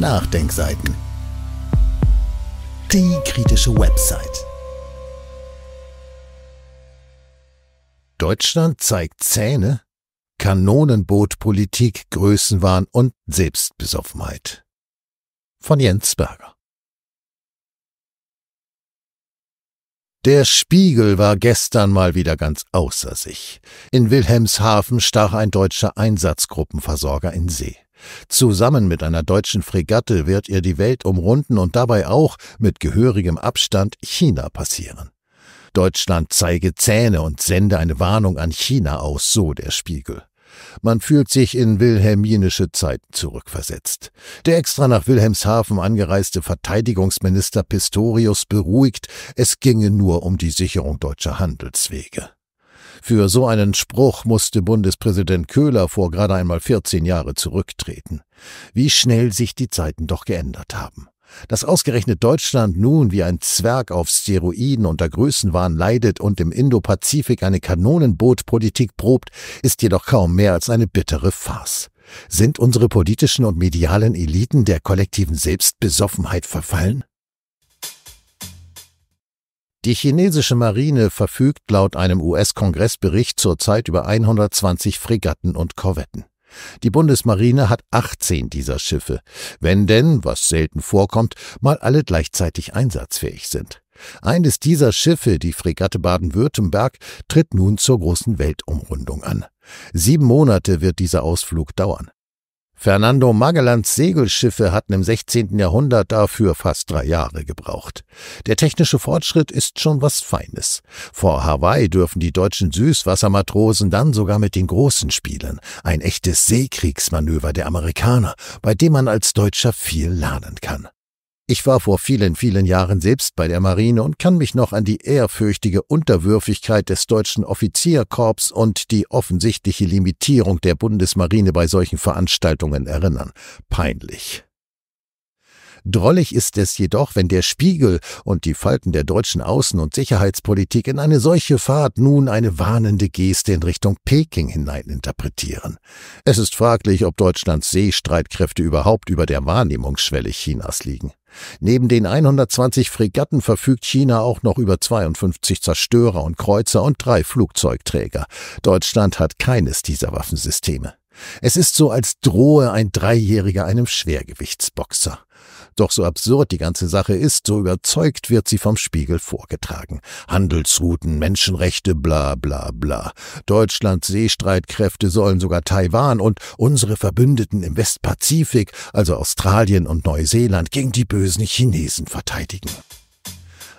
Nachdenkseiten. Die kritische Website. Deutschland zeigt Zähne, Kanonenbootpolitik, Größenwahn und Selbstbesoffenheit. Von Jens Berger. Der Spiegel war gestern mal wieder ganz außer sich. In Wilhelmshaven stach ein deutscher Einsatzgruppenversorger in See. Zusammen mit einer deutschen Fregatte wird er die Welt umrunden und dabei auch mit gehörigem Abstand China passieren. Deutschland zeige Zähne und sende eine Warnung an China aus, so der Spiegel. Man fühlt sich in wilhelminische Zeiten zurückversetzt. Der extra nach Wilhelmshaven angereiste Verteidigungsminister Pistorius beruhigt, es ginge nur um die Sicherung deutscher Handelswege. Für so einen Spruch musste Bundespräsident Köhler vor gerade einmal 14 Jahre zurücktreten. Wie schnell sich die Zeiten doch geändert haben. Dass ausgerechnet Deutschland nun wie ein Zwerg auf Steroiden unter Größenwahn leidet und im Indopazifik eine Kanonenbootpolitik probt, ist jedoch kaum mehr als eine bittere Farce. Sind unsere politischen und medialen Eliten der kollektiven Selbstbesoffenheit verfallen? Die chinesische Marine verfügt laut einem US-Kongressbericht zurzeit über 120 Fregatten und Korvetten. Die Bundesmarine hat 18 dieser Schiffe, wenn denn, was selten vorkommt, mal alle gleichzeitig einsatzfähig sind. Eines dieser Schiffe, die Fregatte Baden-Württemberg, tritt nun zur großen Weltumrundung an. Sieben Monate wird dieser Ausflug dauern. Fernando Magellans Segelschiffe hatten im 16. Jahrhundert dafür fast drei Jahre gebraucht. Der technische Fortschritt ist schon was Feines. Vor Hawaii dürfen die deutschen Süßwassermatrosen dann sogar mit den Großen spielen. Ein echtes Seekriegsmanöver der Amerikaner, bei dem man als Deutscher viel lernen kann. Ich war vor vielen, vielen Jahren selbst bei der Marine und kann mich noch an die ehrfürchtige Unterwürfigkeit des deutschen Offizierkorps und die offensichtliche Limitierung der Bundesmarine bei solchen Veranstaltungen erinnern. Peinlich. Drollig ist es jedoch, wenn der Spiegel und die Falten der deutschen Außen- und Sicherheitspolitik in eine solche Fahrt nun eine warnende Geste in Richtung Peking hinein interpretieren. Es ist fraglich, ob Deutschlands Seestreitkräfte überhaupt über der Wahrnehmungsschwelle Chinas liegen. Neben den 120 Fregatten verfügt China auch noch über 52 Zerstörer und Kreuzer und drei Flugzeugträger. Deutschland hat keines dieser Waffensysteme. Es ist so, als drohe ein Dreijähriger einem Schwergewichtsboxer. Doch so absurd die ganze Sache ist, so überzeugt wird sie vom Spiegel vorgetragen. Handelsrouten, Menschenrechte, bla bla bla. Deutschlands Seestreitkräfte sollen sogar Taiwan und unsere Verbündeten im Westpazifik, also Australien und Neuseeland, gegen die bösen Chinesen verteidigen.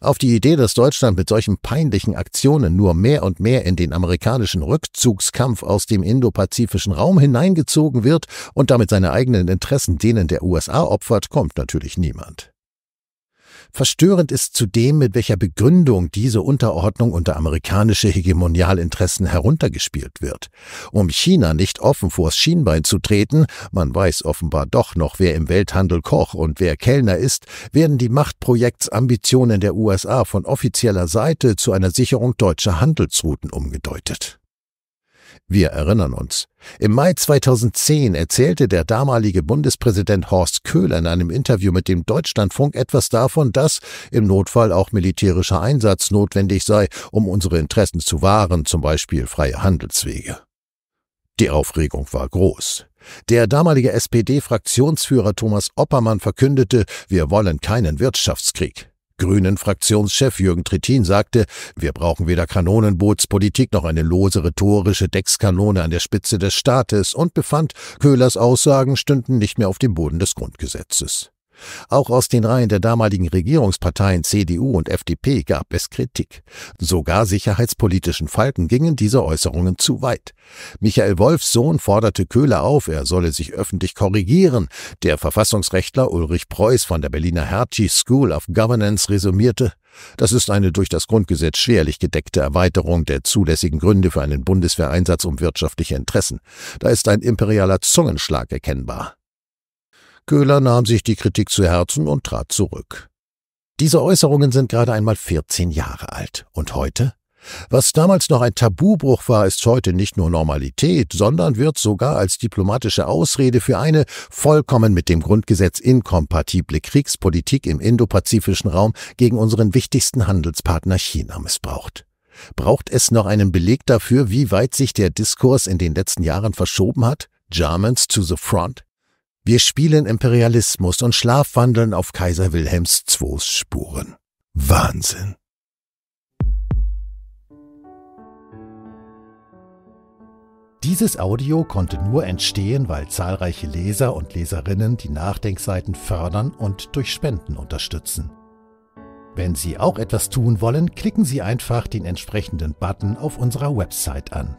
Auf die Idee, dass Deutschland mit solchen peinlichen Aktionen nur mehr und mehr in den amerikanischen Rückzugskampf aus dem indopazifischen Raum hineingezogen wird und damit seine eigenen Interessen denen der USA opfert, kommt natürlich niemand. Verstörend ist zudem, mit welcher Begründung diese Unterordnung unter amerikanische Hegemonialinteressen heruntergespielt wird. Um China nicht offen vors Schienbein zu treten, man weiß offenbar doch noch, wer im Welthandel Koch und wer Kellner ist, werden die Machtprojektsambitionen der USA von offizieller Seite zu einer Sicherung deutscher Handelsrouten umgedeutet. Wir erinnern uns. Im Mai 2010 erzählte der damalige Bundespräsident Horst Köhler in einem Interview mit dem Deutschlandfunk etwas davon, dass im Notfall auch militärischer Einsatz notwendig sei, um unsere Interessen zu wahren, zum Beispiel freie Handelswege. Die Aufregung war groß. Der damalige SPD-Fraktionsführer Thomas Oppermann verkündete, wir wollen keinen Wirtschaftskrieg. Grünen-Fraktionschef Jürgen Trittin sagte, wir brauchen weder Kanonenbootspolitik noch eine lose rhetorische Deckskanone an der Spitze des Staates und befand, Köhlers Aussagen stünden nicht mehr auf dem Boden des Grundgesetzes. Auch aus den Reihen der damaligen Regierungsparteien CDU und FDP gab es Kritik. Sogar sicherheitspolitischen Falken gingen diese Äußerungen zu weit. Michael Wolfs Sohn forderte Köhler auf, er solle sich öffentlich korrigieren. Der Verfassungsrechtler Ulrich Preuß von der Berliner Hertie School of Governance resümierte, das ist eine durch das Grundgesetz schwerlich gedeckte Erweiterung der zulässigen Gründe für einen Bundeswehreinsatz um wirtschaftliche Interessen. Da ist ein imperialer Zungenschlag erkennbar. Köhler nahm sich die Kritik zu Herzen und trat zurück. Diese Äußerungen sind gerade einmal 14 Jahre alt. Und heute? Was damals noch ein Tabubruch war, ist heute nicht nur Normalität, sondern wird sogar als diplomatische Ausrede für eine vollkommen mit dem Grundgesetz inkompatible Kriegspolitik im indopazifischen Raum gegen unseren wichtigsten Handelspartner China missbraucht. Braucht es noch einen Beleg dafür, wie weit sich der Diskurs in den letzten Jahren verschoben hat? Germans to the front? Wir spielen Imperialismus und schlafwandeln auf Kaiser Wilhelms IIs Spuren. Wahnsinn. Dieses Audio konnte nur entstehen, weil zahlreiche Leser und Leserinnen die Nachdenkseiten fördern und durch Spenden unterstützen. Wenn Sie auch etwas tun wollen, klicken Sie einfach den entsprechenden Button auf unserer Website an.